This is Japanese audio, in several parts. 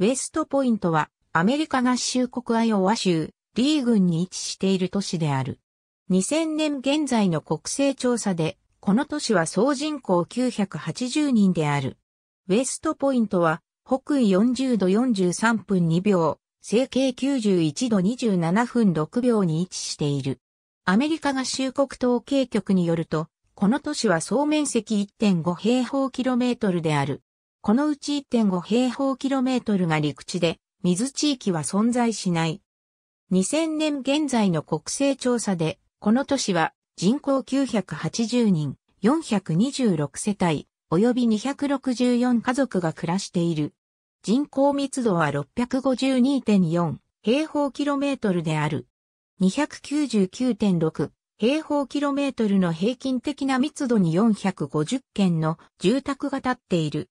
ウェストポイントは、アメリカ合衆国アイオワ州、リー郡に位置している都市である。2000年現在の国勢調査で、この都市は総人口980人である。ウェストポイントは、北緯40度43分2秒、西経91度27分6秒に位置している。アメリカ合衆国統計局によると、この都市は総面積1.5平方キロメートルである。このうち1.5平方キロメートルが陸地で、水地域は存在しない。2000年現在の国勢調査で、この都市は人口980人、426世帯、及び264家族が暮らしている。人口密度は652.4平方キロメートルである。299.6平方キロメートルの平均的な密度に450件の住宅が建っている。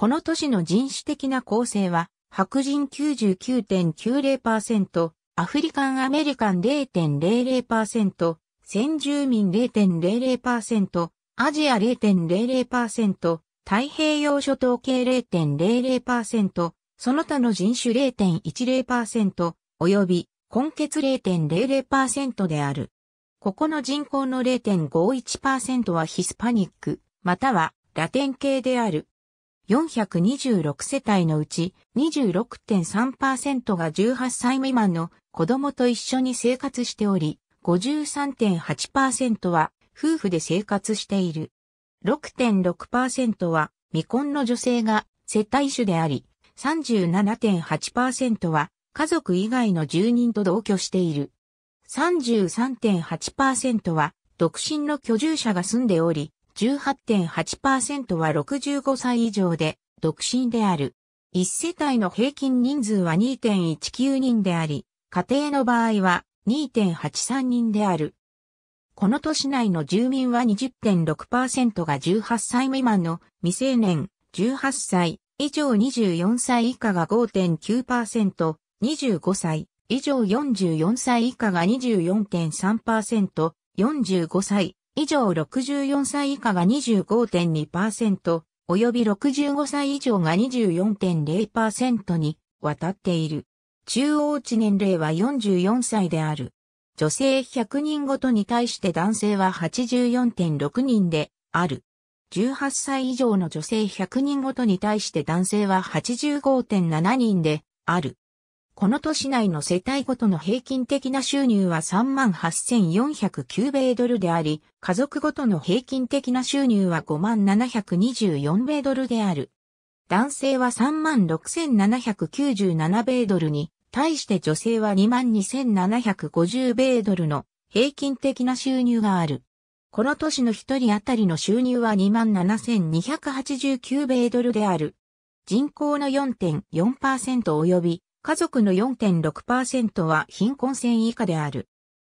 この都市の人種的な構成は、白人99.90%、アフリカンアメリカン0.00%、先住民0.00%、アジア0.00%、太平洋諸島系0.00%、その他の人種0.10%、及び根血0.00%である。ここの人口の0.51%はヒスパニック、またはラテン系である。426世帯のうち26.3%が18歳未満の子供と一緒に生活しており、53.8%は夫婦で生活している。6.6%は未婚の女性が接待主であり、37.8%は家族以外の住人と同居している。33.8%は独身の居住者が住んでおり、18.8%は65歳以上で、独身である。一世帯の平均人数は2.19人であり、家庭の場合は2.83人である。この都市内の住民は20.6%が18歳未満の未成年、18歳以上24歳以下が5.9%、25歳以上44歳以下が24.3%、45歳以上64歳以下が25.2%、及び65歳以上が24.0%に渡っている。中央値年齢は44歳である。女性100人ごとに対して男性は84.6人である。18歳以上の女性100人ごとに対して男性は85.7人である。この都市内の世帯ごとの平均的な収入は38,409米ドルであり、家族ごとの平均的な収入は5 7 2 4米ドルである。男性は36,797米ドルに、対して女性は22,750米ドルの平均的な収入がある。この都市の一人当たりの収入は27,289米ドルである。人口の4.4%及び家族の4.6%は貧困線以下である。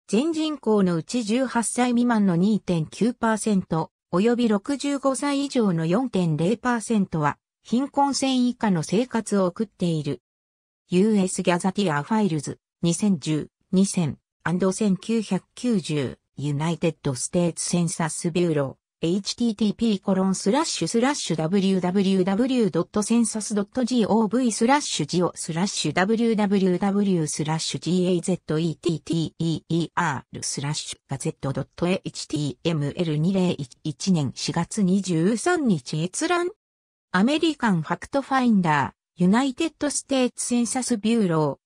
全人口のうち18歳未満の2.9%、及び65歳以上の4.0%は、貧困線以下の生活を送っている。US ギャザティアファイルズ2010、2000、1990、United States Census Bureau http コロンスラッシュスラッシュ www.census.gov スラッシュジオスラッシュ www スラッシュ gazetteer スラッシュガゼット .html2011 年4月23日閲覧アメリカンファクトファインダーユナイテッドステーツセンサスビューロー